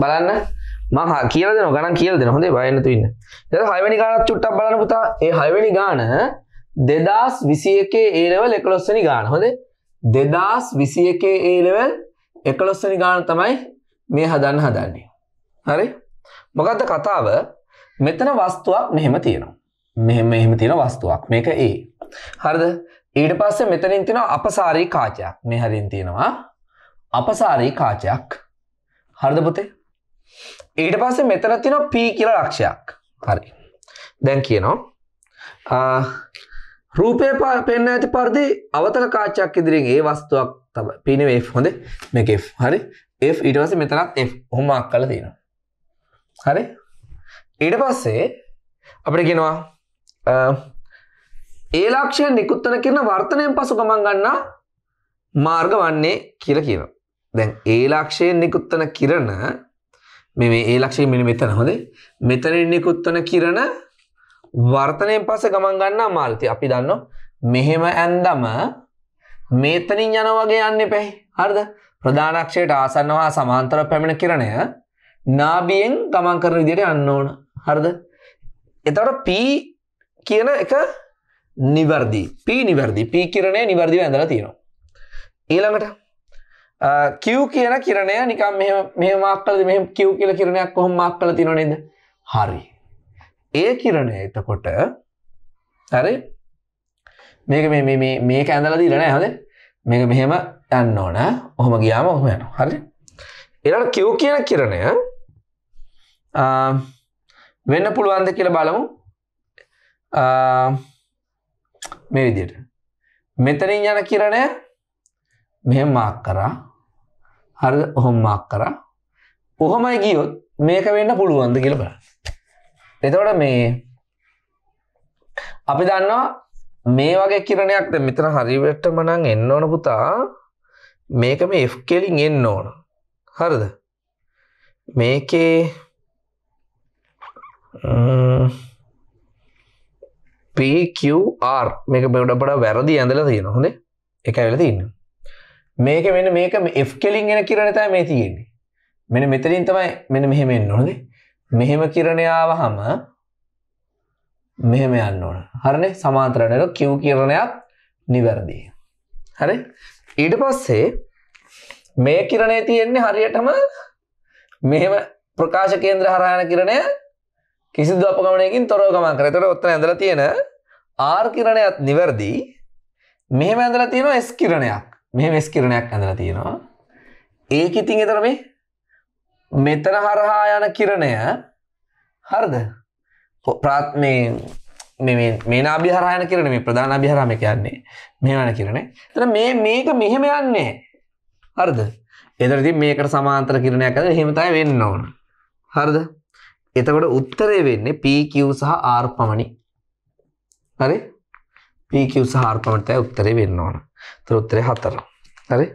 බලන්න මහ කියලද නොගන කියල් දෙන හොඳේ බයන්නතුවන්න ද හයිවැනි ගානත් චුට්ටක් බලන පුතා ඒ හයිවැනි ගාන දෙදස් විසි එකේ ඒලවල් එකලොස්සනි ගාන හොඳේ දෙදස් විසි එකේ ඒලෙවල් එකලොස්සනි ගාන තමයි මේ හදන්න හදන්නේ හරි මොකක්ද කතාව මෙතන වස්තුවක් මෙහෙම තියෙනවා මෙහෙම එහෙම තියෙන වස්තුවක් මේක ඒ හරිද ඊට පස්සේ මෙතනින් තියෙනවා අපසාරී කාචයක් මේ හරින් තියෙනවා අපසාරී කාචයක් හරිද පුතේ ඊට පස්සේ මෙතන තින P කියල ලක්ෂයක් හරි දැන් කියනවා රූපය පෙන්න්න ඇති පරිදි අවතර කාචයක් ඉදිරින් ඒ වස්තුවක් තම පිනව හොඳ මේක හරි F ඉටවස මෙතනත් F හොමක් කල තියෙනවා හරි ඊට පස්සේ අපට ගෙනවා ඒ ලක්ෂය නිකුත්තන කරන වර්තනයෙන් පසු ගමන් ගන්නා මාර්ග වන්නේ කියල කියන. දැන් ඒ ලක්ෂයෙන් නිකුත්තන කිරණ මේ ඒ ලක්ෂය මිනි මෙතන හොදේ මෙතන නිකුත්වන කිරණ වර්තනයෙන් පස්සේ ගමන් ගන්නා මාල්ති අපි දන්න මෙහෙම ඇන්දම මේතනින් යන වගේ යන්න පැහි හරිද ප්‍රධානක්ෂයට ආසන්නවා සමාන්තර පැමිණ කිරණය නාබියෙන් ගමන් කරන විදියට යන්න ඕන හරිද එතවට P කියන එක නිවර්දි P නිවැරදි P කිරණය නිවර්දිව ඇඳලා තියෙනවා ඊළඟට කිව් කියන කිරණය නිකම් මෙ මාක්කලද මෙ කිව් කියල කිරණයක් කොහොම මක්කල තින නද හරි. ඒ කිරණය එතකොට හරි මේක මේ කැඳල දීලන හද මේක මෙහෙම යන්න ඕන ඔහොම ගියාම ඔහොම යන හරි එට කිව් කියන කිරණය වෙන්න පුළුවන්ද කියල බලමු මේ විදියට මෙතනින් යන කිරණය මෙහෙම මාක් කරා හරිද ඔහොම මාක් කරා කොහොමයි ගියොත් මේක වෙන්න පුළුවන්ද කියලා බලන්න එතකොට මේ අපි දන්නවා මේ වගේ කිරණයක් දැන් මෙතන හරියටම නම් එන්න ඕන පුතා මේක මේ F කෙලින් එන්න ඕන හරිද මේකේ PQR මේක බඩ බඩ වැරදි ඇඳලා තියෙන හොඳේ එකයි වෙලා තියෙනවා මේක මෙන්න මේක F කෙලින් එන කිරණ තමයි මේ තියෙන්නේ. මෙන්න මෙතනින් තමයි මෙන්න මෙහෙම එන්න ඕනේ. මෙහෙම කිරණ ආවහම මෙහෙම යන්න ඕන. හරිනේ? සමාන්තරණය Q කිරණයක් නිවැරදි. හරි? ඊට පස්සේ මේ කිරණේ තියෙන්නේ හරියටම මෙහෙම ප්‍රකාශ කේන්ද්‍ර හරහා යන කිරණය කිසිදු අපගමනයකින් තොරව ගමන් කරනවා. ඒතර ඔතන ඇඳලා තියෙන R කිරණයත් නිවැරදි. මෙහෙම ඇඳලා තියෙනවා S කිරණයක්. මේ වෙස් කිරණයක් ඇඳලා තියෙනවා ඒක ඉතින් එතර මේ මෙතන හරහා යන කිරණය හරිද ප්‍රාත් මේ මේ නාභිහරයන කරන මේ ප්‍රධාන අභිහරම කියන්නේ මේ වන කරනේ තර මේ මේක මෙහෙම යන්නේ හරිද එදරති මේකට සමාන්තර කිරණයක් ඇද හෙමතයි වෙන්න ඕන හරිද එතකොට උත්තරය වෙන්නේ පීකිව් සහ ආර් පමණි හරි PQ සහ R පමණටයි උත්තරේ වෙන්න ඕන. ඒතර උත්තරේ 4. හරි?